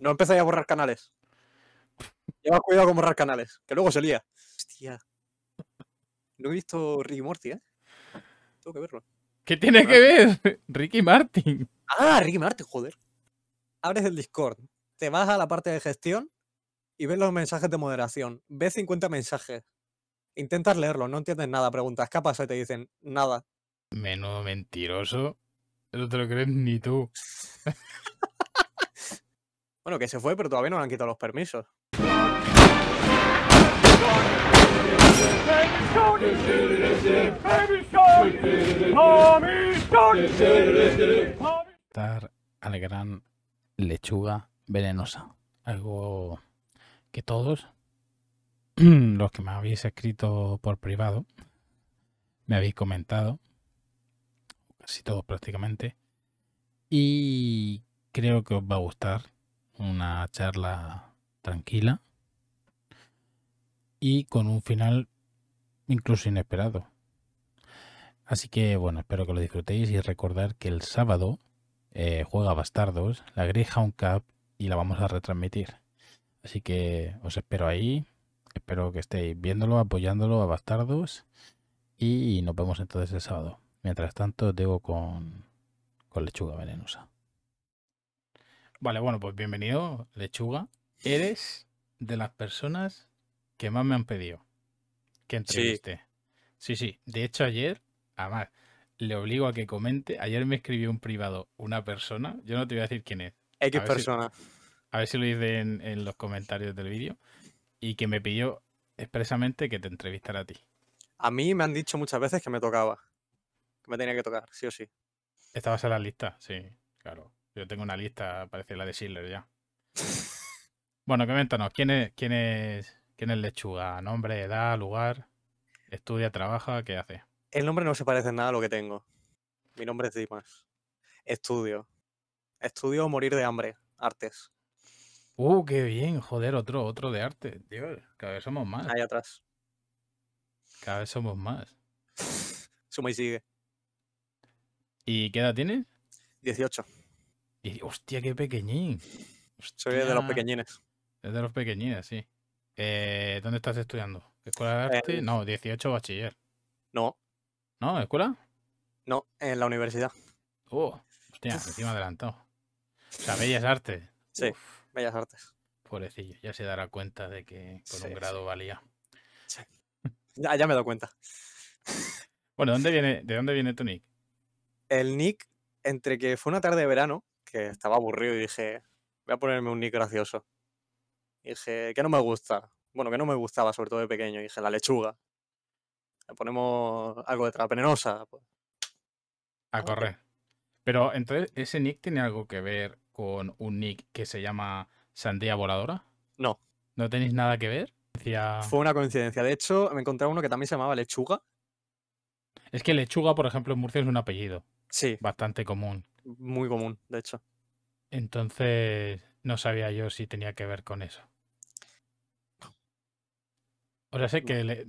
No empezáis a borrar canales. Lleva cuidado con borrar canales, que luego se lía. Hostia. No he visto Ricky Morty, ¿eh? Tengo que verlo. ¿Qué tiene que ver? Ricky Martin. Ah, Ricky Martin, joder. Abres el Discord, te vas a la parte de gestión y ves los mensajes de moderación. Ves 50 mensajes. Intentas leerlos, no entiendes nada. Preguntas, ¿qué Y te dicen, nada. Menudo mentiroso. No te lo crees ni tú. que se fue, pero todavía no le han quitado los permisos. Dar la gran lechuga venenosa. Algo que todos los que me habéis escrito por privado me habéis comentado. Casi todos prácticamente. Y creo que os va a gustar una charla tranquila y con un final incluso inesperado. Así que bueno, espero que lo disfrutéis y recordar que el sábado eh, juega Bastardos, la Greyhound Cup y la vamos a retransmitir. Así que os espero ahí, espero que estéis viéndolo, apoyándolo a Bastardos y nos vemos entonces el sábado. Mientras tanto, debo con, con lechuga venenosa. Vale, bueno, pues bienvenido, lechuga. Eres de las personas que más me han pedido que entreviste. Sí, sí. De hecho, ayer, además, le obligo a que comente. Ayer me escribió un privado una persona. Yo no te voy a decir quién es. X persona. a ver si lo hice en, los comentarios del vídeo. Y que me pidió expresamente que te entrevistara a ti. A mí me han dicho muchas veces que me tocaba. Que me tenía que tocar, sí o sí. Estabas en la lista, sí, claro. Yo tengo una lista, parece la de Schiller ya. bueno, coméntanos, ¿quién es, quién es, quién es Lechuga? ¿Nombre, edad, lugar? ¿Estudia, trabaja? ¿Qué hace? El nombre no se parece en nada a lo que tengo. Mi nombre es Dimas. Estudio. Estudio morir de hambre. Artes. Uh, qué bien, joder, otro, otro de arte. Dios, cada vez somos más. Ahí atrás. Cada vez somos más. Suma y sigue. ¿Y qué edad tienes? 18 hostia, qué pequeñín. Soy de los pequeñines. Es de los pequeñines, sí. Eh, ¿Dónde estás estudiando? ¿Escuela de eh, arte? no, 18 bachiller. No. ¿No? ¿Escuela? No, en la universidad. Oh, hostia, encima adelantado. O sea, Bellas Artes. Sí, Bellas Artes. Pobrecillo, ya se dará cuenta de que con un grado valía. Sí. Ya, ya me he dado cuenta. Bueno, ¿dónde viene, ¿de dónde viene tu nick? El nick, entre que fue una tarde de verano, que estaba aburrido y dije, voy a ponerme un nick gracioso. dije, ¿qué no me gusta? Bueno, que no me gustaba, sobre todo de pequeño. dije, la lechuga. Le ponemos algo de trapenenosa. Pues. A correr. Pero entonces, ¿ese nick tiene algo que ver con un nick que se llama Sandía Voladora? No. ¿No tenéis nada que ver? Fue una coincidencia. De hecho, me encontré uno que también se llamaba Lechuga. Es que Lechuga, por ejemplo, en Murcia es un apellido. Sí. Bastante común muy común, de hecho. Entonces, no sabía yo si tenía que ver con eso. ahora sé que...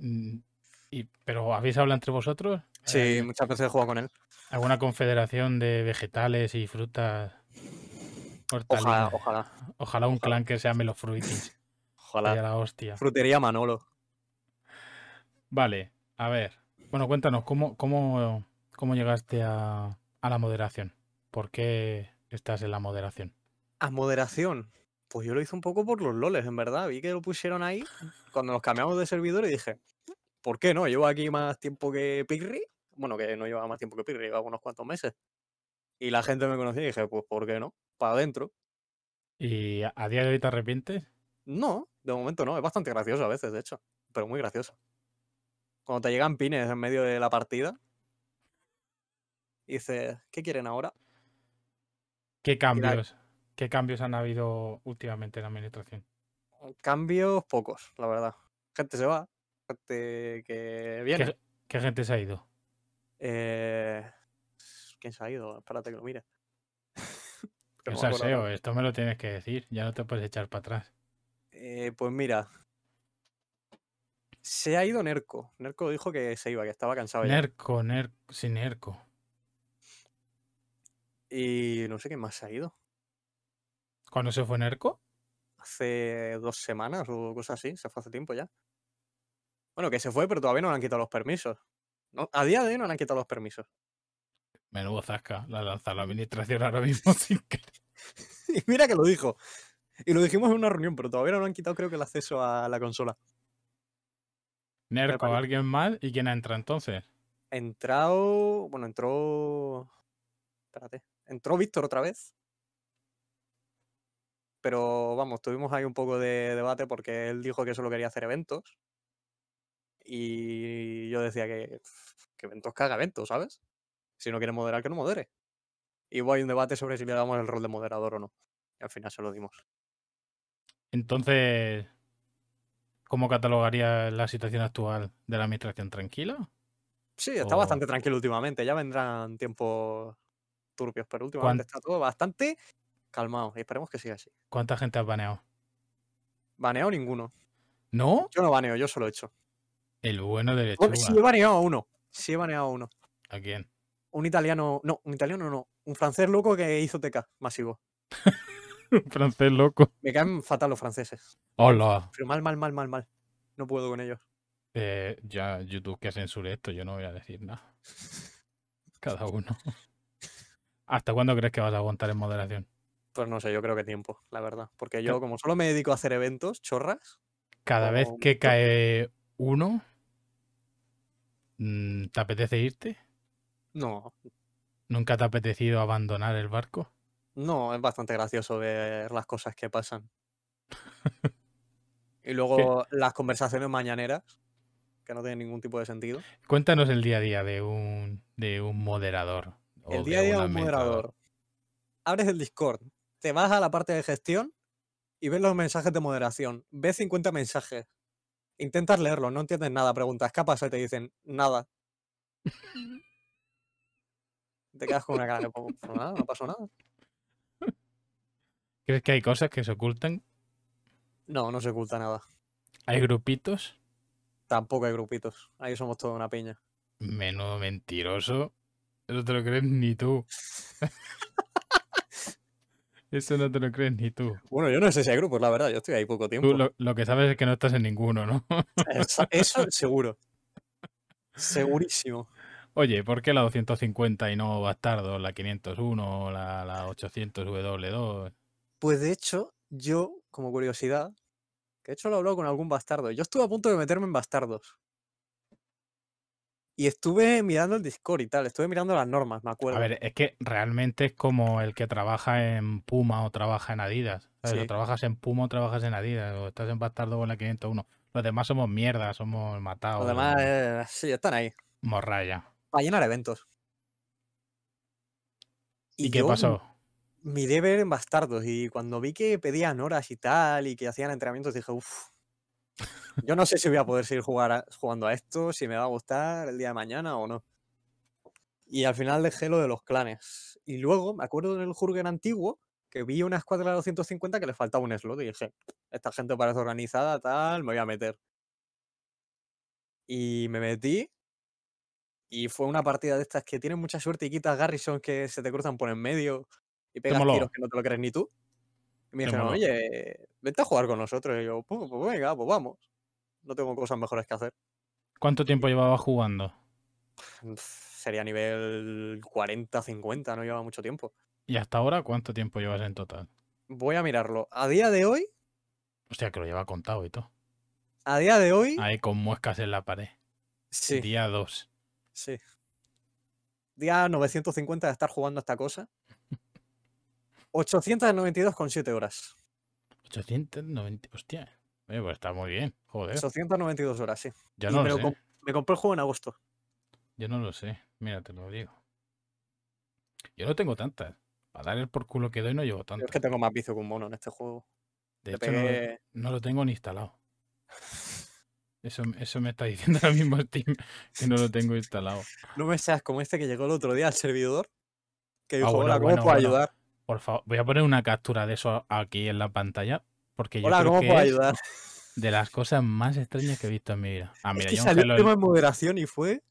¿Pero habéis hablado entre vosotros? Sí, muchas veces he jugado con él. ¿Alguna confederación de vegetales y frutas? Ojalá, ojalá. Ojalá un clan que se fruitis. Ojalá. La hostia. Frutería Manolo. Vale, a ver. Bueno, cuéntanos, ¿cómo, cómo, llegaste a la moderación? ¿Por qué estás en la moderación? A moderación. Pues yo lo hice un poco por los loles, en verdad. Vi que lo pusieron ahí cuando nos cambiamos de servidor y dije, ¿por qué no? Llevo aquí más tiempo que Pirri. Bueno, que no llevaba más tiempo que Pirri, llevaba unos cuantos meses. Y la gente me conocía y dije, pues ¿por qué no? Para adentro. ¿Y a día de hoy te arrepientes? No, de momento no. Es bastante gracioso a veces, de hecho. Pero muy gracioso. Cuando te llegan pines en medio de la partida, y dices, ¿qué quieren ahora? ¿Qué cambios, ¿Qué cambios han habido últimamente en la administración? Cambios pocos, la verdad. Gente se va, gente que viene. ¿Qué, gente se ha ido? Eh, ¿Quién se ha ido? Espérate que lo mire. Es salseo, esto me lo tienes que decir, ya no te puedes echar para atrás. Eh, pues mira, se ha ido Nerco. Nerco dijo que se iba, que estaba cansado. Nerco, ya. Nerco, sí, Nerco. Y no sé qué más ha ido. ¿Cuándo se fue Nerco? Hace dos semanas o cosas así, se fue hace tiempo ya. Bueno, que se fue, pero todavía no le han quitado los permisos. No, a día de hoy no le han quitado los permisos. Menudo zasca, la lanza la administración ahora mismo sin querer. y mira que lo dijo. Y lo dijimos en una reunión, pero todavía no le han quitado, creo que, el acceso a la consola. Nerco, alguien más. ¿Y quién ha entra entonces? entrado. Bueno, entró. Espérate. Entró Víctor otra vez. Pero vamos, tuvimos ahí un poco de debate porque él dijo que solo quería hacer eventos. Y yo decía que, eventos caga eventos, ¿sabes? Si no quiere moderar, que no modere. Y hubo ahí un debate sobre si le damos el rol de moderador o no. Y al final se lo dimos. Entonces, ¿cómo catalogaría la situación actual de la administración tranquila? Sí, está bastante tranquilo últimamente. Ya vendrán tiempos turbios, pero últimamente está todo bastante calmado y esperemos que siga así. ¿Cuánta gente has baneado? Baneado ninguno. ¿No? Yo no baneo, yo solo he hecho. El bueno de Sí he baneado a uno. Sí he baneado a uno. ¿A quién? Un italiano, no, un italiano no, un francés loco que hizo TK masivo. un francés loco. Me caen fatal los franceses. Hola. Pero mal, mal, mal, mal, mal. No puedo con ellos. Eh, ya YouTube que censure esto, yo no voy a decir nada. Cada uno. ¿Hasta cuándo crees que vas a aguantar en moderación? Pues no sé, yo creo que tiempo, la verdad. Porque yo, como solo me dedico a hacer eventos, chorras. Cada vez que cae uno, mm, ¿te apetece irte? No. ¿Nunca te ha apetecido abandonar el barco? No, es bastante gracioso ver las cosas que pasan. y luego las conversaciones mañaneras, que no tienen ningún tipo de sentido. Cuéntanos el día a día de un, de un moderador. El día a día un moderador. Abres el Discord, te vas a la parte de gestión y ves los mensajes de moderación. Ves 50 mensajes. Intentas leerlos no entiendes nada. Preguntas, ¿qué Y te dicen, nada. te quedas con una cara de, pues, pues no pasó nada. ¿Crees que hay cosas que se ocultan? No, no se oculta nada. ¿Hay grupitos? Tampoco hay grupitos. Ahí somos toda una piña. Menudo mentiroso. No te lo crees ni tú. Eso no te lo crees ni tú. Bueno, yo no sé si hay grupos, la verdad. Yo estoy ahí poco tiempo. Tú lo, que sabes es que no estás en ninguno, ¿no? Eso, es seguro. Segurísimo. Oye, ¿por qué la 250 y no bastardos? La 501 la, la 800W2. Pues de hecho, yo, como curiosidad, que de hecho lo hablo con algún bastardo. Yo estuve a punto de meterme en bastardos. Y estuve mirando el Discord y tal, estuve mirando las normas, me acuerdo. A ver, es que realmente es como el que trabaja en Puma o trabaja en Adidas. O trabajas en Puma o trabajas en Adidas, o estás en Bastardo con la 501. Los demás somos mierda, somos matados. Los demás, eh, sí, están ahí. Morraya. Para llenar eventos. ¿Y, ¿Y qué pasó? Miré ver en Bastardos y cuando vi que pedían horas y tal y que hacían entrenamientos dije, uff, yo no sé si voy a poder seguir jugando a esto, si me va a gustar el día de mañana o no. Y al final dejé lo de los clanes. Y luego me acuerdo en el Jurgen antiguo que vi una escuadra de 250 que le faltaba un slot y dije, esta gente parece organizada, tal, me voy a meter. Y me metí y fue una partida de estas que tienen mucha suerte y quitas Garrison que se te cruzan por en medio y pegas tiros que no te lo crees ni tú. Y me dijeron, oye, vente a jugar con nosotros. Y yo, pues, pues, venga, pues vamos. No tengo cosas mejores que hacer. ¿Cuánto tiempo llevabas jugando? Mm, sería nivel 40, 50, no llevaba mucho tiempo. ¿Y hasta ahora cuánto tiempo llevas en total? Voy a mirarlo. A día de hoy. o sea que lo lleva contado y todo. A día de hoy. Ahí con muescas en la pared. Sí. Día 2. Sí. Día 950 de estar jugando a esta cosa. 892,7 horas. 892 hostia. pues está muy bien, joder. 892 horas, sí. me, sé. compré el juego en agosto. Yo no lo sé, mira, te lo digo. Yo no tengo tantas. Para dar el por culo que doy no llevo tantas. es que tengo más vicio que un mono en este juego. De hecho, no, lo tengo ni instalado. Eso, me está diciendo ahora mismo el team que no lo tengo instalado. No me seas como este que llegó el otro día al servidor, que ah, dijo, hola, ¿cómo puedo ayudar? voy a poner una captura de eso aquí en la pantalla. Porque yo creo que puedo ayudar? De las cosas más extrañas que he visto en mi vida. Ah, mira, yo el en moderación y fue.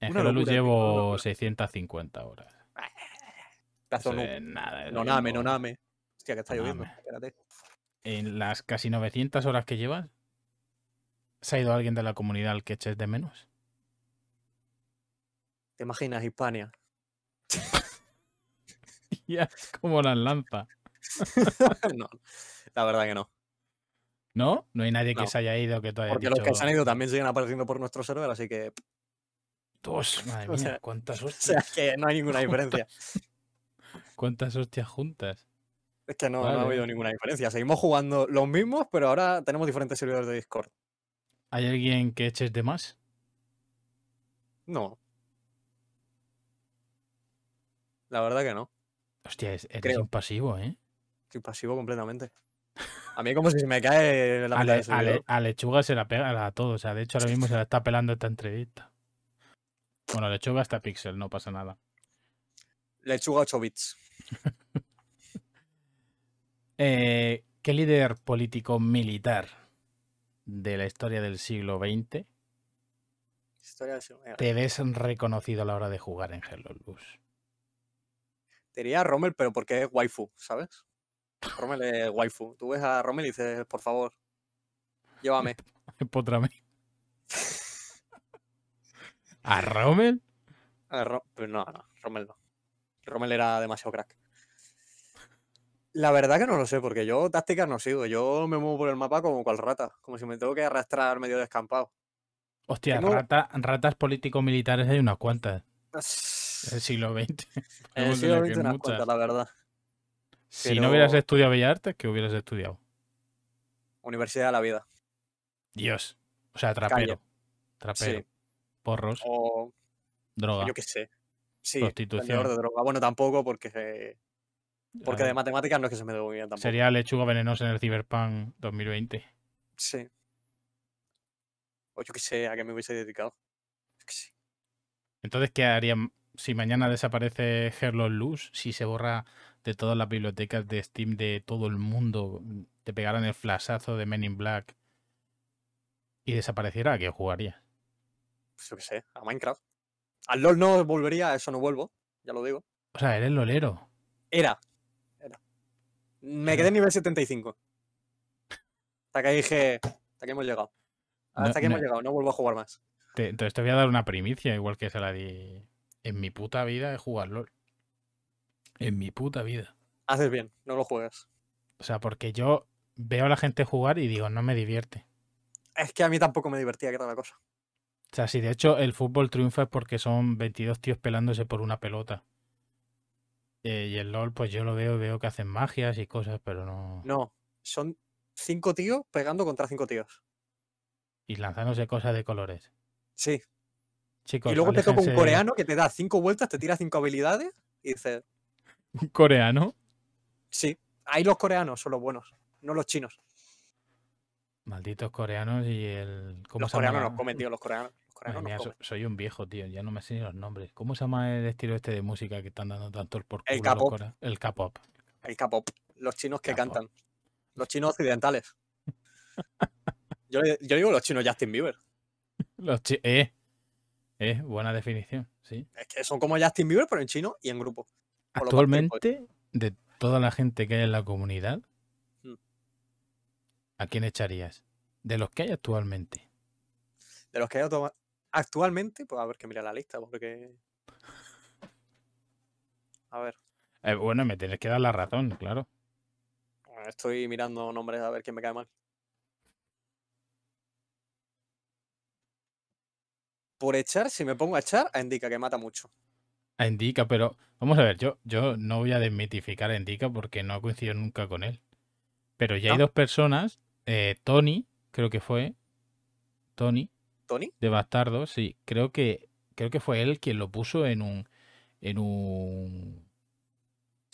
En llevo 650 horas. no, name, no name. Hostia, que está lloviendo. Espérate. En las casi 900 horas que llevas, ¿se ha ido alguien de la comunidad al que eches de menos? ¿Te imaginas Hispania? es como las lanza. no, la verdad que no. ¿No? No hay nadie que se haya ido que todavía. Porque los que se han ido también siguen apareciendo por nuestro server, así que. Dos, madre mía, cuántas hostias. que no hay ninguna diferencia. ¿Cuántas hostias juntas? Es que no, no ha habido ninguna diferencia. Seguimos jugando los mismos, pero ahora tenemos diferentes servidores de Discord. ¿Hay alguien que eches de más? No. La verdad que no. Hostia, eres un pasivo, ¿eh? Estoy pasivo completamente. A mí como si se me cae la a, le, a, lechuga se la pega a todo. O sea, de hecho ahora mismo se la está pelando esta entrevista. Bueno, lechuga está pixel, no pasa nada. Lechuga 8 bits. Eh, ¿Qué líder político militar de la historia del siglo XX te ves reconocido a la hora de jugar en Hello Luz? sería Rommel, pero porque es waifu, ¿sabes? Rommel es waifu. Tú ves a Rommel y dices, por favor, llévame. potrame ¿A Rommel? A pero no, no, Rommel no. Rommel era demasiado crack. La verdad que no lo sé, porque yo tácticas no sigo. Yo me muevo por el mapa como cual rata, como si me tengo que arrastrar medio descampado. Hostia, ratas político-militares hay unas cuantas. Ah, el siglo XX. En el siglo XX cuantas, la verdad. Si no hubieras estudiado Bellas Artes, ¿qué hubieras estudiado? Universidad de la Vida. Dios. O sea, trapero. Trapero. Porros. O... Droga. Yo qué sé. Sí, Prostitución. de droga. Bueno, tampoco porque... Porque de ah. matemáticas no es que se me dé muy bien tampoco. Sería lechuga venenosa en el Cyberpunk 2020. Sí. O yo qué sé, a qué me hubiese dedicado. Es que sí. Entonces, ¿qué harían si mañana desaparece Herlock Luz, si se borra de todas las bibliotecas de Steam de todo el mundo, te pegaran el flashazo de Men in Black y desapareciera, ¿a qué jugaría? Pues yo qué sé, a Minecraft. Al LOL no volvería, a eso no vuelvo, ya lo digo. O sea, eres lolero. Era. Me quedé en nivel 75. Hasta que dije, hasta que hemos llegado. Hasta no, que hemos llegado, no vuelvo a jugar más. entonces te voy a dar una primicia, igual que se la di en mi puta vida es jugar LOL. En mi puta vida. Haces bien, no lo juegas. O sea, porque yo veo a la gente jugar y digo, no me divierte. Es que a mí tampoco me divertía, que era la cosa. O sea, si de hecho el fútbol triunfa es porque son 22 tíos pelándose por una pelota. Eh, y el LOL, pues yo lo veo, veo que hacen magias y cosas, pero no. No, son cinco tíos pegando contra cinco tíos. Y lanzándose cosas de colores. Sí, y luego te toca un coreano que te da cinco vueltas, te tira cinco habilidades y dices. ¿Un coreano? Sí, ahí los coreanos son los buenos, no los chinos. Malditos coreanos y el. ¿cómo los se coreanos nos comen, tío, los coreanos. soy un viejo, tío, ya no me sé ni los nombres. ¿Cómo se llama el estilo este de música que están dando tanto por el K-pop. El K-pop. El K-pop. Los chinos que cantan. Los chinos occidentales. yo, digo los chinos Justin Bieber. Los eh, es buena definición, sí. Es que son como Justin Bieber, pero en chino y en grupo. Actualmente, pues de toda la gente que hay en la comunidad, mm. ¿a quién echarías? De los que hay actualmente. De los que hay actualmente, pues a ver que mira la lista, porque. A ver. Eh, bueno, me tienes que dar la razón, claro. Estoy mirando nombres a ver quién me cae mal. por echar, si me pongo a echar, a Endika, que mata mucho. A Endika, pero vamos a ver, yo, yo no voy a desmitificar a Endika porque no ha coincidido nunca con él. Pero ya hay ah. dos personas, eh, Tony, creo que fue, Tony. ¿Tony? De Bastardo, sí. Creo que, creo que fue él quien lo puso en un. en un.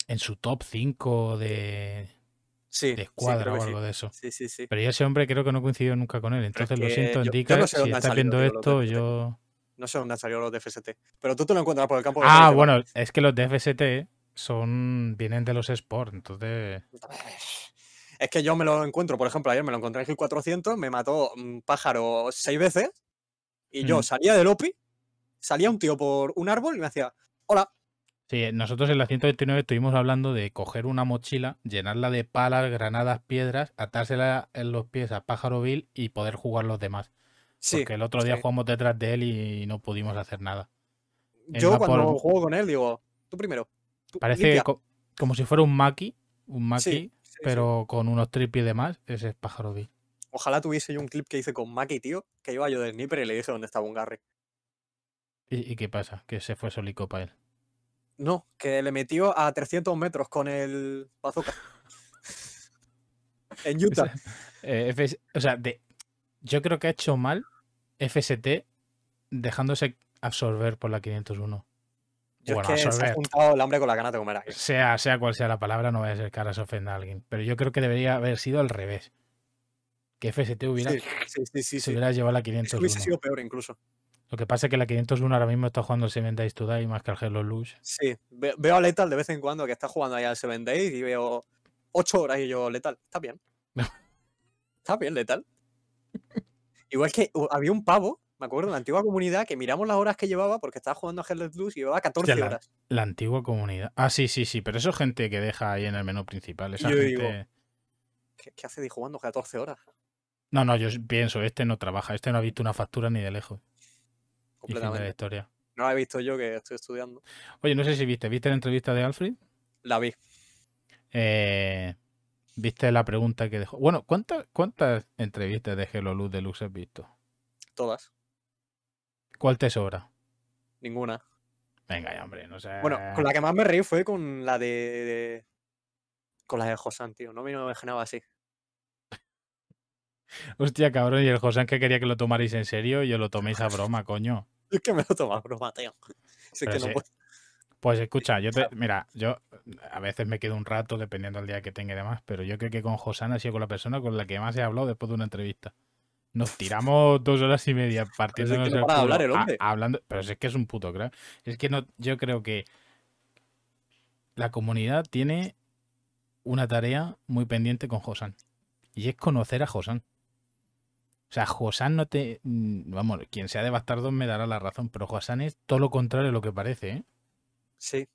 en su top 5 de, de escuadra o algo de eso. Sí, sí, sí. Pero yo ese hombre creo que no coincidió nunca con él. Entonces lo siento, indica si estás viendo esto, yo. No sé dónde han salido los D.F.S.T. Pero tú te lo encuentras por el campo. ah, bueno, es que los D.F.S.T. son. vienen de los sports, entonces. Es que yo me lo encuentro, por ejemplo, ayer me lo encontré en g 400, me mató un mm, pájaro seis veces y yo mm. salía del OPI, salía un tío por un árbol y me hacía, hola, Sí, eh, nosotros en la 129 estuvimos hablando de coger una mochila, llenarla de palas, granadas, piedras, atársela en los pies a Pájaro Bill y poder jugar los demás. Sí, Porque el otro día jugamos detrás de él y no pudimos hacer nada. Yo cuando juego con él digo, tú primero. Parece como si fuera un Maki, un Maki, pero con unos trips y demás, ese es Pájaro Bill. Ojalá tuviese yo un clip que hice con Maki, tío, que iba yo del Sniper y le dije dónde estaba un Garry. ¿Y, ¿Y, qué pasa? Que se fue solico para él. No, que le metió a 300 metros con el bazooka. en Utah. Eh, o sea, yo creo que ha hecho mal FST dejándose absorber por la 501. Yo es que se ha juntado el hambre con la gana de comer. Sea, sea cual sea la palabra, no voy a ser cara se ofenda a alguien. Pero yo creo que debería haber sido al revés. Que FST hubiera, llevado la 501. hubiese sido peor incluso. Lo que pasa es que la 501 ahora mismo está jugando el Seven Days Today más que al Hello Lush. Sí, veo a Letal de vez en cuando que está jugando ahí al Seven Days y veo 8 horas y yo, Letal, está bien. está bien, Letal. Igual que uh, había un pavo, me acuerdo, en la antigua comunidad que miramos las horas que llevaba porque estaba jugando a of Lush y llevaba 14 horas. La, antigua comunidad. Ah, sí, sí, sí, pero eso es gente que deja ahí en el menú principal. Esa gente... ¿qué, ¿qué hace de jugando 14 horas? No, no, yo pienso, este no trabaja, este no ha visto una factura ni de lejos. No la he visto yo que estoy estudiando. Oye, no sé si viste, ¿viste la entrevista de Alfred? La vi. Eh, ¿Viste la pregunta que dejó? Bueno, ¿cuántas, cuántas entrevistas de Hello Luz Deluxe has visto? Todas. ¿Cuál te sobra? Ninguna. Venga, ya, hombre, no sé. Bueno, con la que más me reí fue con la de. Con la de Josan, tío. No me imaginaba así. Hostia, cabrón, y el Josan que quería que lo tomarais en serio y yo lo toméis a broma, coño es que me lo tomo bro, Mateo. Pues escucha, yo te, mira, yo a veces me quedo un rato dependiendo del día que tenga y demás, pero yo creo que con Josan ha sido con la persona con la que más he hablado después de una entrevista. Nos tiramos dos horas y media partiendo el hombre. hablando, pero es que es un puto crack. Es que no, yo creo que la comunidad tiene una tarea muy pendiente con Josan y es conocer a Josan. O sea, Josan no te. Mm, vamos, quien sea de bastardos me dará la razón, pero Josan es todo lo contrario de lo que parece, ¿eh? Sí.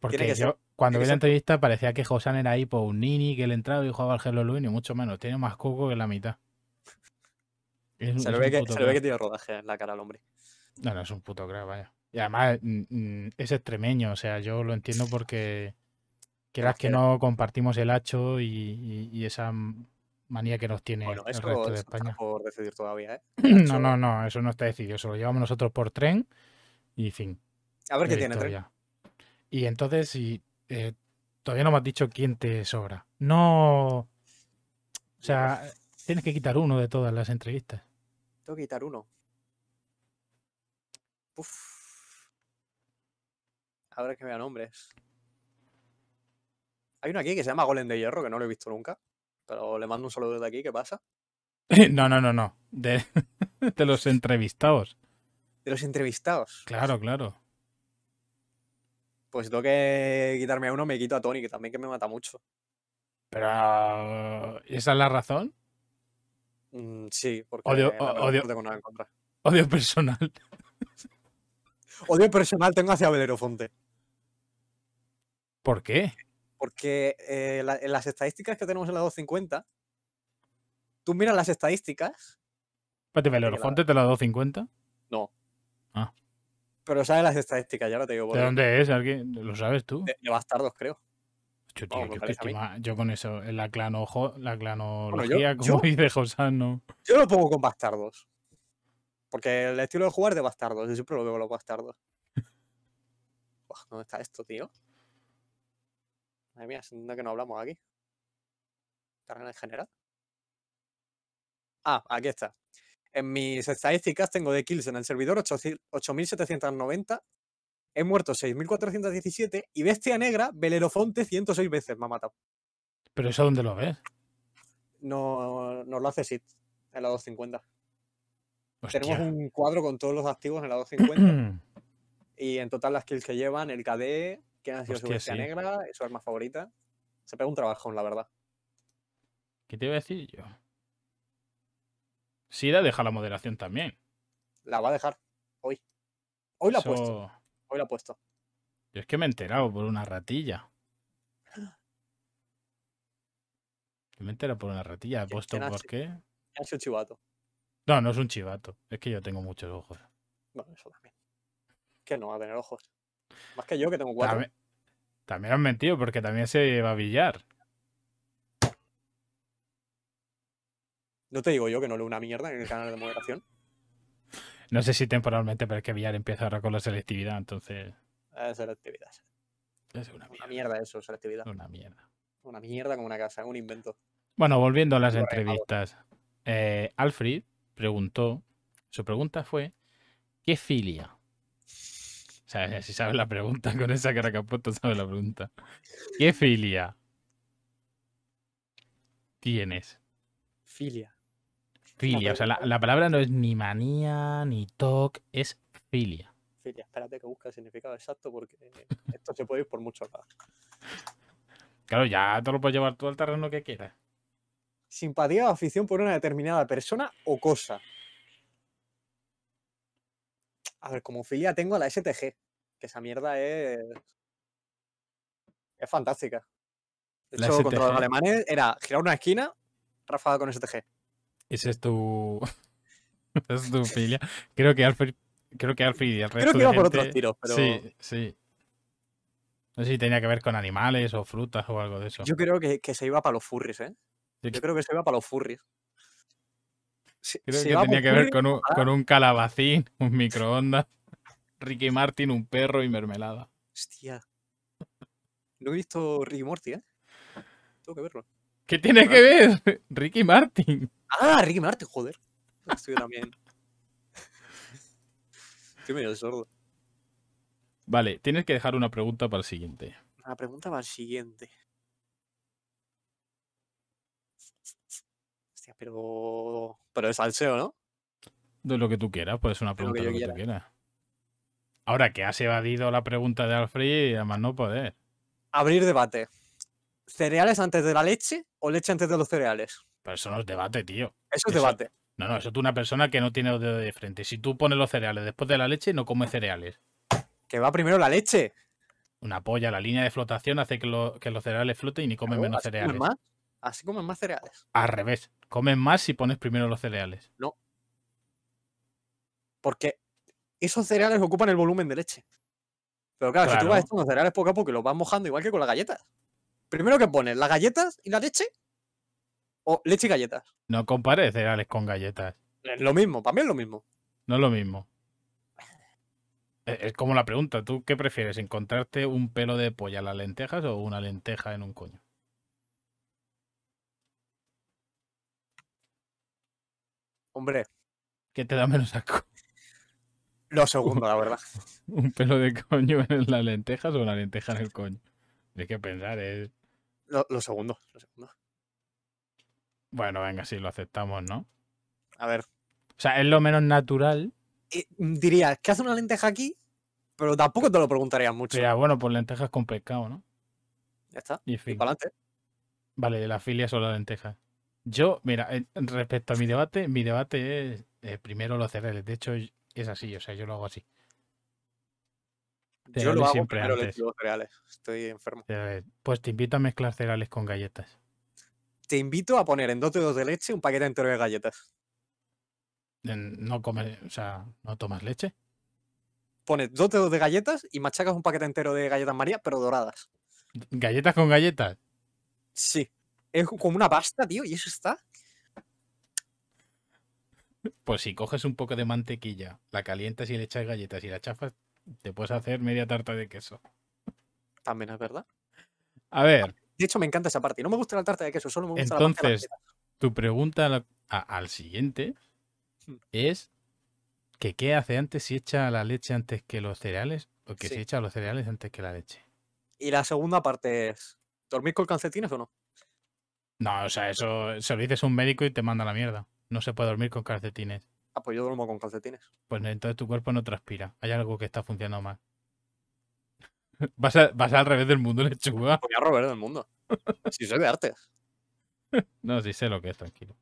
Porque yo, cuando vi la entrevista, parecía que Josan era ahí por un nini que le entraba y jugaba al Hello Luis, ni mucho menos. Tiene más coco que la mitad. se, le ve, que, tiene rodaje en la cara al hombre. No, no, es un puto crack, vaya. Y además mm, mm, es extremeño, o sea, yo lo entiendo porque quieras que no compartimos el hacho y esa manía que nos tiene el resto de España. ¿eh? no, no, no, eso no está decidido. Eso lo llevamos nosotros por tren y fin. A ver qué eh, tiene tren. Y entonces, eh, todavía no me has dicho quién te sobra. No. O sea, tienes que quitar uno de todas las entrevistas. Tengo que quitar uno. Uf. Ahora que me nombres. Hay uno aquí que se llama Golem de Hierro, que no lo he visto nunca. Pero le mando un saludo de aquí, ¿qué pasa? No, no, no, no. De, los entrevistados. De los entrevistados. Claro, claro. Pues si tengo que quitarme a uno, me quito a Tony, que también que me mata mucho. Pero. Ah, ¿Esa es la razón? Mm, sí, porque odio, no Odio personal. odio personal tengo hacia Belerofonte. ¿Por qué? Porque en eh, las estadísticas que tenemos en la 250, tú miras las estadísticas. Espérate, ¿el orofonte de la 250? No. Ah. Pero sabes las estadísticas, ya lo te digo. ¿De dónde es? ¿Alguien? ¿Lo sabes tú? De, bastardos, creo. Yo, con eso, en la, la clanología, como dice José no. Yo lo pongo con bastardos. Porque el estilo de jugar es de bastardos, yo siempre lo veo con los bastardos. ¿Dónde está esto, tío? Madre mía, ¿de que no hablamos aquí? ¿Targan en general? Ah, aquí está. En mis estadísticas tengo de kills en el servidor 8790. He muerto 6417 y Bestia Negra, Belerofonte 106 veces me ha matado. ¿Pero eso dónde lo ves? No, no lo hace Sid en la 250. Tenemos un cuadro con todos los activos en la 250. y en total las kills que llevan, el KD, ¿Quién ha sido su bestia negra? ¿Su arma favorita? Se pega un trabajón, la verdad. ¿Qué te iba a decir yo? la deja la moderación también. La va a dejar hoy. Hoy la ha puesto. Hoy la ha puesto. Yo es que me he enterado por una ratilla. Yo me he enterado por una ratilla. He puesto por qué. Ha sido chivato. No, no es un chivato. Es que yo tengo muchos ojos. Bueno, eso también. Que no va a tener ojos. Más que yo, que tengo cuatro. También han mentido porque también se va a billar. No te digo yo que no leo una mierda en el canal de moderación. No sé si temporalmente, pero es que Villar empieza ahora con la selectividad, entonces. Ah, es selectividad. Es una mierda. eso, selectividad. Una mierda. Una mierda como una casa, un invento. Bueno, volviendo a las entrevistas. Eh, Alfred preguntó, su pregunta fue, ¿qué filia? O sea, si sabes la pregunta, con esa cara que puesto sabes la pregunta. ¿Qué filia tienes? Filia. Filia, o sea, la, palabra no es ni manía, ni toc, es filia. Filia, espérate que busque el significado exacto porque eh, esto se puede ir por mucho acá. Claro, ya te lo puedes llevar tú al terreno que quieras. Simpatía o afición por una determinada persona o cosa. A ver, como filia tengo la STG, que esa mierda es. Es fantástica. De hecho, contra los alemanes era girar una esquina, rafada con STG. Ese es tu. Esa es tu filia. Creo que Alfred. Creo que Alfred y el resto. Creo que iba por otros tiros, pero. Sí, sí. No sé si tenía que ver con animales o frutas o algo de eso. Yo creo que, que se iba para los furries, ¿eh? Yo creo que se iba para los furries. Creo que tenía que ver con un, calabacín, un microondas, Ricky Martin, un perro y mermelada. Hostia. No he visto Ricky Morty, ¿eh? Tengo que verlo. ¿Qué tiene que ver? Ricky Martin. Ah, Ricky Martin, joder. Ah, estoy también. Estoy medio sordo. Vale, tienes que dejar una pregunta para el siguiente. Una pregunta para el siguiente. pero. Pero es salseo, ¿no? De lo que tú quieras, pues una pregunta de lo que, tú quieras. Ahora que has evadido la pregunta de Alfred y además no poder. Abrir debate. ¿Cereales antes de la leche o leche antes de los cereales? Pero eso no es debate, tío. Eso es debate. No, no, eso tú una persona que no tiene los de frente. Si tú pones los cereales después de la leche, no comes cereales. Que va primero la leche. Una polla, la línea de flotación hace que, que los cereales floten y ni comen menos cereales. Así comen más cereales. Al revés comen más si pones primero los cereales. No. Porque esos cereales ocupan el volumen de leche. Pero claro, si tú vas los cereales poco a poco y los vas mojando igual que con las galletas. Primero que pones las galletas y la leche. O leche y galletas. No compares cereales con galletas. Es lo mismo, para mí es lo mismo. No es lo mismo. Eh, es como la pregunta, ¿tú qué prefieres? ¿Encontrarte un pelo de polla en las lentejas o una lenteja en un coño? Hombre. ¿Qué te da menos asco? Lo segundo, la verdad. ¿Un pelo de coño en las lentejas o la lenteja en el coño? Hay que pensar, es. ¿eh? Lo, segundo, lo segundo. Bueno, venga, si lo aceptamos, ¿no? A ver. O sea, es lo menos natural. diría, ¿qué hace una lenteja aquí? Pero tampoco te lo preguntaría mucho. ya bueno, pues lentejas con pescado, ¿no? Ya está. Y, fin. para adelante. Vale, la filia son la lentejas. Yo, mira, respecto a mi debate, mi debate es eh, primero los cereales. De hecho, es así, o sea, yo lo hago así. yo lo hago siempre primero antes. los cereales. Estoy enfermo. Pues te invito a mezclar cereales con galletas. Te invito a poner en dos dedos de leche un paquete entero de galletas. No comes, o sea, no tomas leche. Pones dos dedos de galletas y machacas un paquete entero de galletas María, pero doradas. ¿Galletas con galletas? Sí. Es como una pasta, tío, y eso está. Pues si coges un poco de mantequilla, la calientas y le echas galletas y la chafas, te puedes hacer media tarta de queso. También es verdad. A ver. De hecho, me encanta esa parte. No me gusta la tarta de queso, solo me gusta entonces, la Entonces, tu pregunta al siguiente hmm. es que qué hace antes si echa la leche antes que los cereales o que se si echa los cereales antes que la leche. Y la segunda parte es, ¿dormir con calcetines o no? No, o sea, eso se lo dices un médico y te manda la mierda. No se puede dormir con calcetines. Ah, pues yo duermo con calcetines. Pues entonces tu cuerpo no transpira. Hay algo que está funcionando mal. Vas, a, vas al revés del mundo, lechuga. Voy a robar del mundo. si soy de arte. no, si sé lo que es, tranquilo.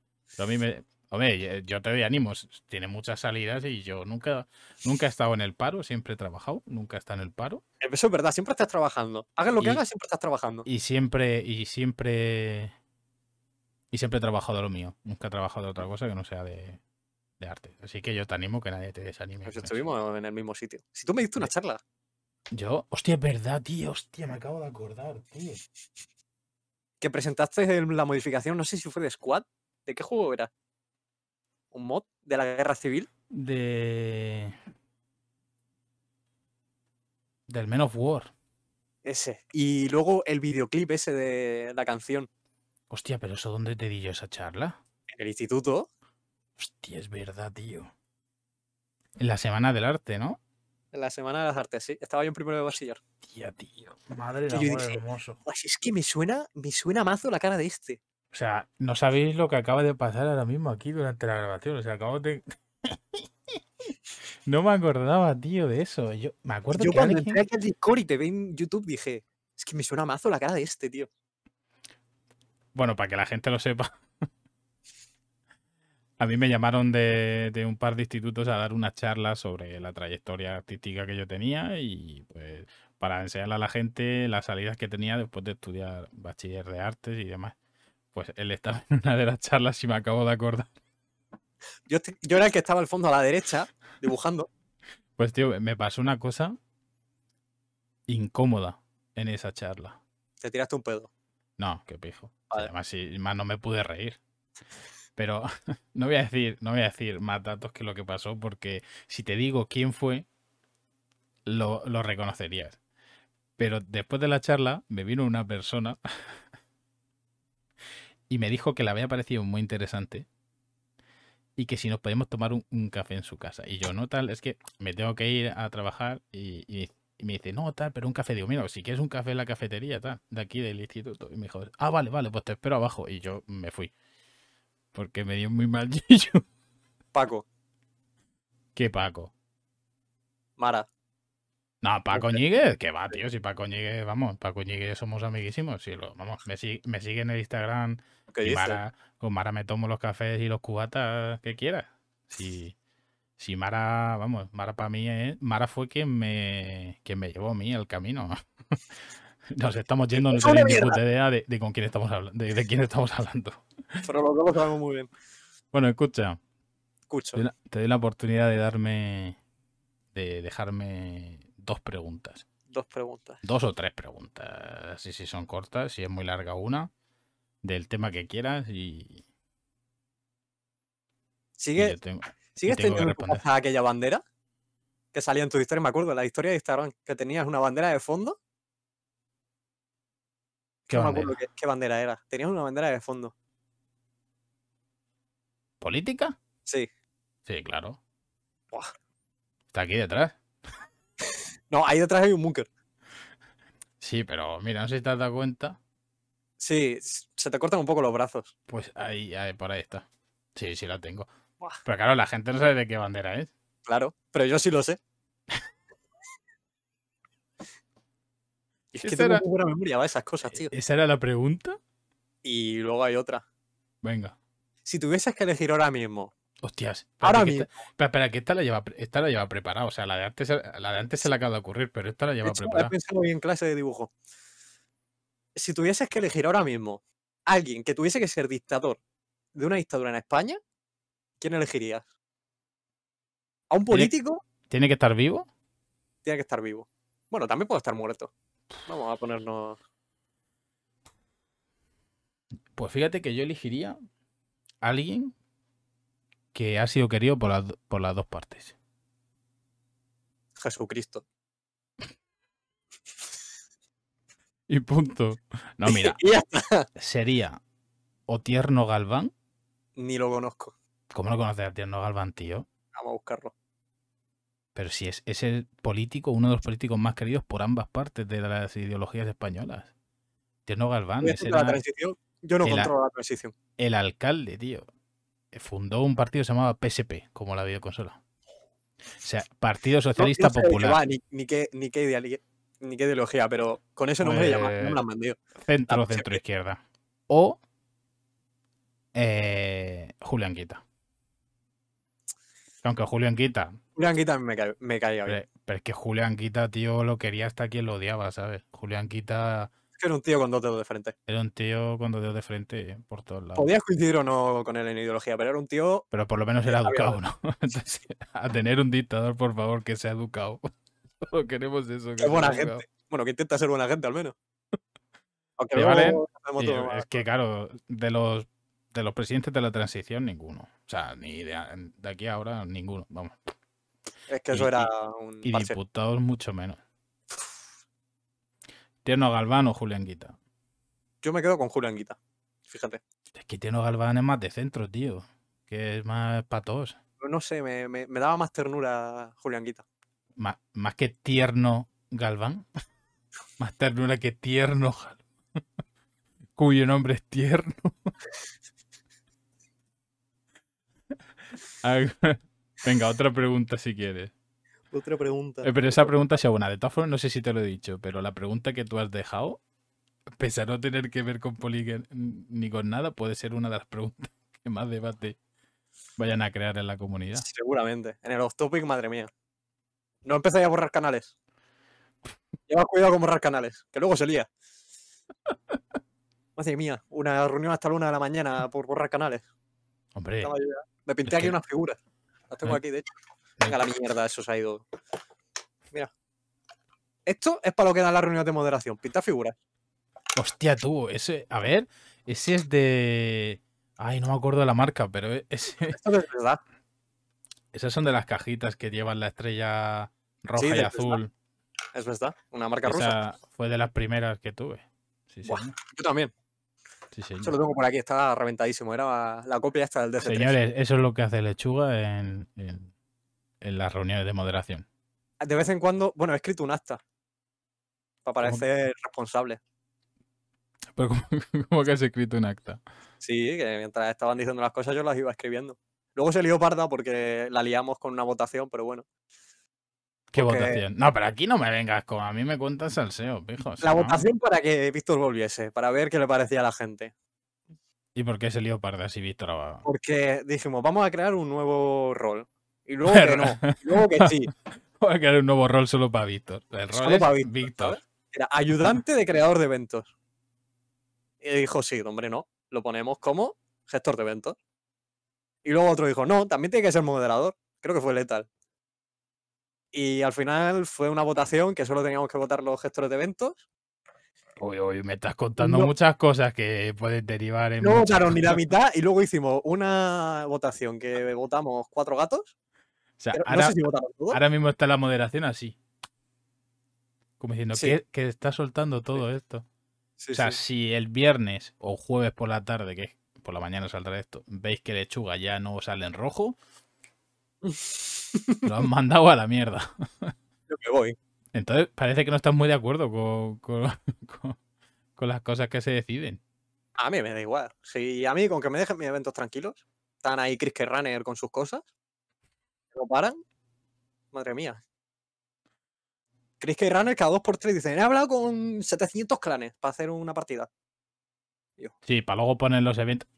Hombre, yo te doy ánimos. Tiene muchas salidas y yo nunca, nunca he estado en el paro, siempre he trabajado, nunca he estado en el paro. Eso es verdad, siempre estás trabajando. Hagas lo que hagas, siempre estás trabajando. Y siempre, y siempre y siempre he trabajado lo mío. Nunca he trabajado otra cosa que no sea de, de arte. Así que yo te animo que nadie te desanime. Pues estuvimos en el mismo sitio. Si tú me diste una charla. Yo, hostia, es verdad, tío, hostia, me acabo de acordar, tío. Que presentaste la modificación, no sé si fue de Squad. ¿De qué juego era? ¿Un mod de la guerra civil? De. Del Men of War. Ese. Y luego el videoclip ese de la canción. Hostia, pero ¿eso dónde te di yo esa charla? En el instituto. Hostia, es verdad, tío. En la Semana del Arte, ¿no? En la Semana de las Artes, sí. Estaba yo en primero de bachiller. Tía, tío. Madre de amor hermoso. Pues es que me suena, me suena mazo la cara de este. O sea, no sabéis lo que acaba de pasar ahora mismo aquí durante la grabación. O sea, acabo de. no me acordaba, tío, de eso. Yo me acuerdo cuando entré aquí Discord y te ve en YouTube dije, es que me suena mazo la cara de este, tío. Bueno, para que la gente lo sepa. a mí me llamaron de, un par de institutos a dar una charla sobre la trayectoria artística que yo tenía y pues para enseñarle a la gente las salidas que tenía después de estudiar bachiller de artes y demás. Pues él estaba en una de las charlas y me acabo de acordar. Yo, yo era el que estaba al fondo a la derecha dibujando. Pues tío, me pasó una cosa incómoda en esa charla. Te tiraste un pedo. No, qué pijo. Además, más no me pude reír. Pero no voy a decir, no voy a decir más datos que lo que pasó, porque si te digo quién fue, lo, reconocerías. Pero después de la charla me vino una persona y me dijo que le había parecido muy interesante y que si nos podíamos tomar un, café en su casa. Y yo, no tal, es que me tengo que ir a trabajar y y me dice, no, tal, pero un café. Digo, mira, si quieres un café en la cafetería, tal, de aquí del instituto. Y me dijo, ah, vale, vale, pues te espero abajo. Y yo me fui. Porque me dio muy mal Paco. ¿Qué Paco? Mara. No, Paco Ñíguez, que va, tío. Si Paco Ñíguez, vamos, Paco Ñíguez somos amiguísimos. Si vamos, me, sigue, me en el Instagram. ¿Qué Mara, con Mara me tomo los cafés y los cubatas que quieras. Sí. Si Mara, vamos, Mara para mí es, Mara fue quien me, quien me llevó a mí al camino. Nos estamos yendo, no tenemos ni idea de, con quién estamos hablando, de, quién estamos hablando. Pero los lo sabemos muy bien. Bueno, escucha. Te doy, la, oportunidad de darme. de dejarme dos preguntas. Dos preguntas. Dos o tres preguntas. Si, si son cortas, si es muy larga una. Del tema que quieras y. Sigue. ¿Sigues teniendo en aquella bandera? Que salía en tu historia, me acuerdo, la historia de Instagram, que tenías una bandera de fondo. ¿Qué no bandera? qué, bandera era. Tenías una bandera de fondo. ¿Política? Sí. Sí, claro. Está aquí detrás. no, ahí detrás hay un búnker. Sí, pero mira, no sé si te has dado cuenta. Sí, se te cortan un poco los brazos. Pues ahí, ahí por ahí está. Sí, sí la tengo. Pero claro, la gente no sabe de qué bandera es. Claro, pero yo sí lo sé. es que tengo memoria va esas cosas, e tío. ¿Esa era la pregunta? Y luego hay otra. Venga. Si tuvieses que elegir ahora mismo. Hostias. Ahora mismo. Espera, que esta la lleva, preparada. O sea, la de antes, la antes se le acaba de ocurrir, pero esta la lleva preparada. He hoy en clase de dibujo. Si tuvieses que elegir ahora mismo alguien que tuviese que ser dictador de una dictadura en España ¿Quién elegirías? ¿A un político? ¿Tiene que estar vivo? Tiene que estar vivo. Bueno, también puede estar muerto. Vamos a ponernos. Pues fíjate que yo elegiría a alguien que ha sido querido por, por las dos partes. Jesucristo. y punto. No, mira. Sería o Tierno Galván. Ni lo conozco. ¿Cómo no conoces a Tierno Galván, tío? Vamos a buscarlo. Pero si es, el político, uno de los políticos más queridos por ambas partes de las ideologías españolas. Tierno Galván es la Yo no controlo la transición. El alcalde, tío, eh, fundó un partido que PSP, como la videoconsola. O sea, Partido Socialista Popular. ni, ni, qué, ni, qué ideología, pero con ese nombre eh, no me pues la han mandado. Centro, centro izquierda. O eh, Julián Quita. Aunque Julián Quita. Julián Quita me, me caía bien. Pero, es que Julián Quita, tío, lo quería hasta quien lo odiaba, ¿sabes? Julián Quita... Es que era un tío con dos dedos de frente. Era un tío con dos dedos de frente por todos lados. Podías coincidir o no con él en ideología, pero era un tío. Pero por lo menos era educado, ¿no? a tener un dictador, por favor, que sea educado. queremos eso. Que es buena gente. Bueno, que intenta ser buena gente al menos. Aunque vale, es que claro, de los de los presidentes de la transición, ninguno. O sea, ni de, aquí a ahora, ninguno. Vamos. Es que eso era un. Y, diputados, mucho menos. ¿Tierno Galván o Julián Guita? Yo me quedo con Julián Guita, fíjate. Es que Tierno Galván es más de centro, tío. Que es más para todos No sé, me, daba más ternura Julián Guita. Más, más que tierno Galván. más ternura que tierno Cuyo nombre es tierno. Venga, otra pregunta si quieres. Otra pregunta. Eh, pero esa pregunta sea buena. De todas formas, no sé si te lo he dicho, pero la pregunta que tú has dejado, pese a no tener que ver con Poli ni con nada, puede ser una de las preguntas que más debate vayan a crear en la comunidad. Seguramente. En el off-topic, madre mía. No empecéis a borrar canales. Lleva cuidado con borrar canales, que luego se lía. Madre mía, una reunión hasta la una de la mañana por borrar canales. Hombre. Me pinté aquí unas figuras. Las tengo ¿Eh? aquí, de hecho. Venga, la mierda, eso se ha ido. Mira. Esto es para lo que dan las reuniones de moderación. Pinta figuras. Hostia, tú, ese. A ver, ese es de. Ay, no me acuerdo de la marca, pero e, ese. Esto es verdad. Esas son de las cajitas que llevan la estrella roja y azul. Es verdad, una marca Esa rusa. Fue de las primeras que tuve. Sí, Yo también. Yo lo tengo por aquí, está reventadísimo. Era la copia esta del DC. Señores, eso es lo que hace Lechuga en, las reuniones de moderación. De vez en cuando, bueno, he escrito un acta para parecer responsable. Pero ¿cómo, que has escrito un acta? Sí, que mientras estaban diciendo las cosas yo las iba escribiendo. Luego se lió parda porque la liamos con una votación, pero bueno. ¿Qué votación? No, pero aquí no me vengas con. A mí me cuentas el SEO, pijos. la votación para que Víctor volviese, para ver qué le parecía a la gente. ¿Y por qué se lió parda así Víctor Porque dijimos, vamos a crear un nuevo rol. Y luego que no. luego que sí. vamos a crear un nuevo rol solo para Víctor. El rol solo Víctor. Era ayudante de creador de eventos. Y dijo, sí, hombre, no. Lo ponemos como gestor de eventos. Y luego otro dijo, no, también tiene que ser moderador. Creo que fue letal. Y al final fue una votación que solo teníamos que votar los gestores de eventos. Uy, uy, me estás contando muchas cosas que pueden derivar en. No votaron ni la mitad y luego hicimos una votación que votamos cuatro gatos. O sea, ahora, ahora mismo está la moderación así. Como diciendo que, está soltando todo esto. o sea, si el viernes o jueves por la tarde, que por la mañana saldrá esto, veis que lechuga ya no sale en rojo, lo han mandado a la mierda. Yo me voy. Entonces parece que no estás muy de acuerdo con, con, las cosas que se deciden. A mí me da igual. Si a mí con que me dejen mis eventos tranquilos, están ahí Chris Runner con sus cosas, lo paran, madre mía. Chris Runner cada 2x3 dicen, he hablado con 700 clanes para hacer una partida. Yo. Sí, para luego poner los eventos.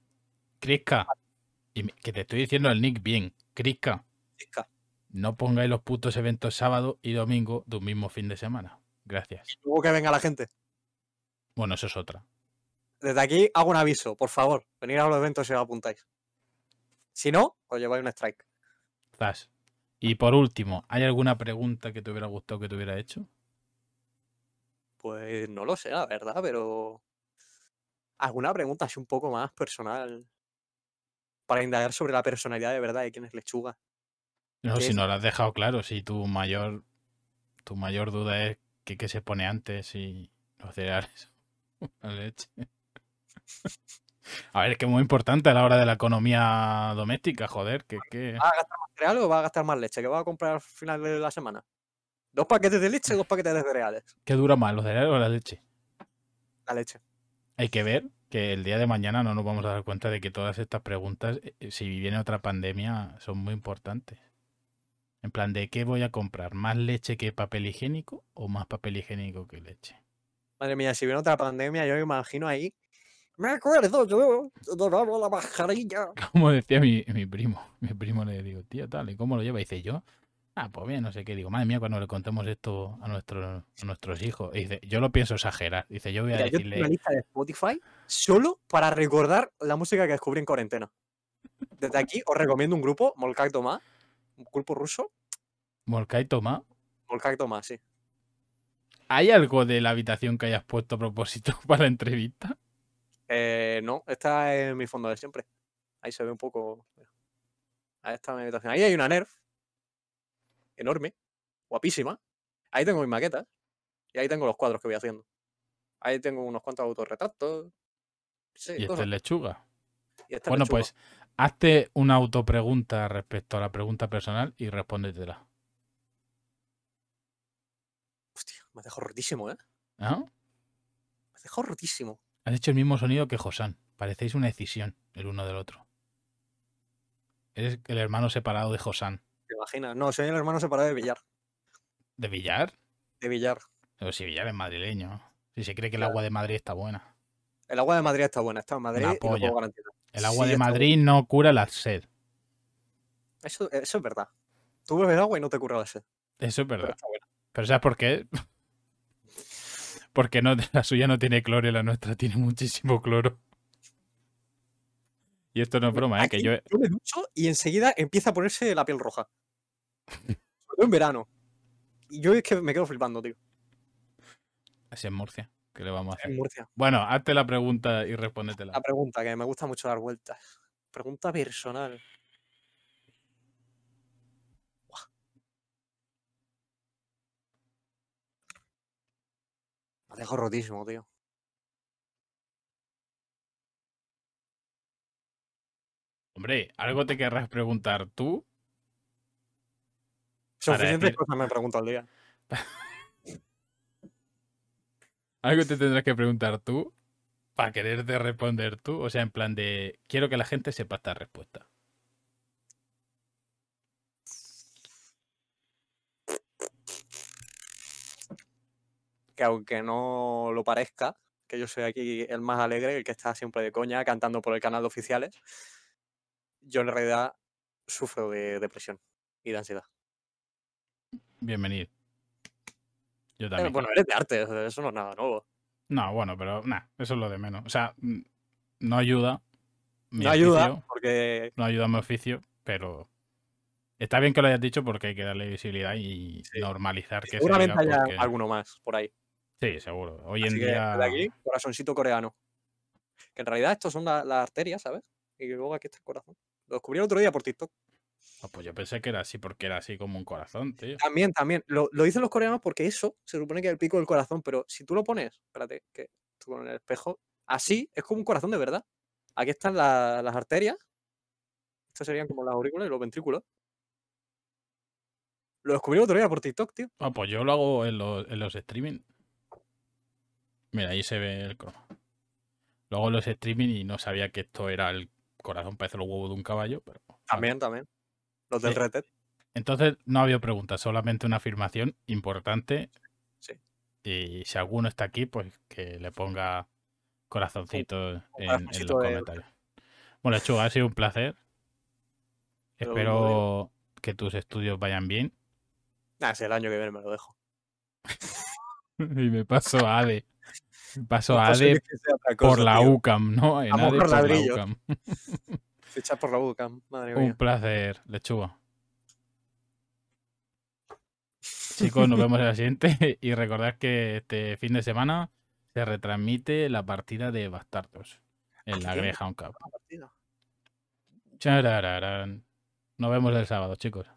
y que te estoy diciendo el nick bien, K. No pongáis los putos eventos sábado y domingo de un mismo fin de semana. Gracias. luego que venga la gente. Bueno, eso es otra. Desde aquí hago un aviso, por favor. Venid a los eventos si os apuntáis. Si no, os lleváis un strike. Y por último, ¿hay alguna pregunta que te hubiera gustado que te hubiera hecho? Pues no lo sé, la verdad, pero. Alguna pregunta así un poco más personal. Para indagar sobre la personalidad de verdad de quienes es Lechuga. No, si no lo has dejado claro, si tu mayor, tu mayor duda es qué se pone antes y los cereales. La leche. A ver, que es muy importante a la hora de la economía doméstica, joder. Que, que... ¿Va a gastar más cereales o va a gastar más leche? ¿Qué va a comprar al final de la semana? Dos paquetes de leche, dos paquetes de cereales. ¿Qué dura más, los cereales o la leche? La leche. Hay que ver que el día de mañana no nos vamos a dar cuenta de que todas estas preguntas, eh, eh, si viene otra pandemia, son muy importantes. En plan, ¿de qué voy a comprar? ¿Más leche que papel higiénico o más papel higiénico que leche? Madre mía, si viene otra pandemia, yo me imagino ahí. Me acuerdo, yo doraba la mascarilla. Como decía mi, primo, mi primo le digo, tío, tal, ¿y cómo lo lleva? Y dice yo, ah, pues bien, no sé qué. Digo, madre mía, cuando le contemos esto a, nuestros hijos. Y dice, yo lo pienso exagerar. Dice, yo voy a decirle. Yo una lista de Spotify solo para recordar la música que descubrí en cuarentena. Desde aquí os recomiendo un grupo, Molcacto Más culpo ruso? Molkai Toma. Molkai Toma, sí. ¿Hay algo de la habitación que hayas puesto a propósito para la entrevista? Eh, no, está en mi fondo de siempre. Ahí se ve un poco. Ahí está mi habitación. Ahí hay una Nerf. Enorme. Guapísima. Ahí tengo mis maquetas. Y ahí tengo los cuadros que voy haciendo. Ahí tengo unos cuantos autorretratos. y esta es lechuga. bueno, pues Hazte una autopregunta respecto a la pregunta personal y respóndetela. Hostia, me has dejado rotísimo, ¿eh? ¿Ah? Me has rotísimo. Has hecho el mismo sonido que Josán. Parecéis una decisión el uno del otro. Eres el hermano separado de Josán. ¿Te imaginas? No, soy el hermano separado de Villar. ¿De Villar? De Villar. Pero si Villar es madrileño. Si se cree que el agua de Madrid está buena. El agua de Madrid está buena, está en Madrid puedo el agua de Madrid no cura la sed. Eso, es verdad. Tú bebes agua y no te cura la sed. Eso es verdad. Pero, ¿sabes por qué? Porque no, la suya no tiene cloro y la nuestra tiene muchísimo cloro. Y esto no es broma, ¿eh? que yo... me ducho y enseguida empieza a ponerse la piel roja. Sobre todo en verano. Y yo es que me quedo flipando, tío. Así en Murcia le vamos a hacer? Bueno, hazte la pregunta y respóndetela. La pregunta, que me gusta mucho dar vueltas. Pregunta personal. Me dejo rotísimo, tío. Hombre, algo te querrás preguntar tú. Suficientes cosas me pregunto al día. Algo te tendrás que preguntar tú para quererte responder tú. O sea, en plan de quiero que la gente sepa esta respuesta. Que aunque no lo parezca, que yo soy aquí el más alegre, el que está siempre de coña cantando por el canal de oficiales, yo en realidad sufro de depresión y de ansiedad. Bienvenido. Yo eh, también. bueno, eres de arte, eso no es nada nuevo. No, bueno, pero nada, eso es lo de menos. O sea, mm, no ayuda. Mi no ayuda, porque. No ayuda a mi oficio, pero. Está bien que lo hayas dicho porque hay que darle visibilidad y normalizar que Seguramente haya alguno más por ahí. Sí, seguro. Hoy en día. De corazoncito coreano. Que en realidad estos son las arterias, ¿sabes? Y luego aquí está el corazón. Lo descubrí el otro día por TikTok. Ah, pues yo pensé que era así porque era así como un corazón, tío. También, también. Lo, lo dicen los coreanos porque eso se supone que es el pico del corazón, pero si tú lo pones, espérate, que tú con el espejo, así es como un corazón de verdad. Aquí están las arterias. Estas serían como las aurículas y los ventrículos. Lo descubrí otro día por TikTok, tío. Ah, pues yo lo hago en los, en streaming. Mira, ahí se ve el Lo hago en los streaming y no sabía que esto era el corazón, parece el huevo de un caballo, pero. También, también los del sí. Entonces no habido preguntas, solamente una afirmación importante. Sí. Y si alguno está aquí, pues que le ponga corazoncito en, los comentarios. Bueno, Chuga, ha sido un placer. Espero que tus estudios vayan bien. Ah, si el año que viene me lo dejo. y me paso a ADE. Me paso a pues ADE por la UCAM, ¿no? En por la UCAM. Echar por la boca, madre mía. Un placer, lechuga. Chicos, nos vemos en la siguiente y recordad que este fin de semana se retransmite la partida de Bastardos en ah, la Greyhound Cup. Ah, nos vemos el sábado, chicos.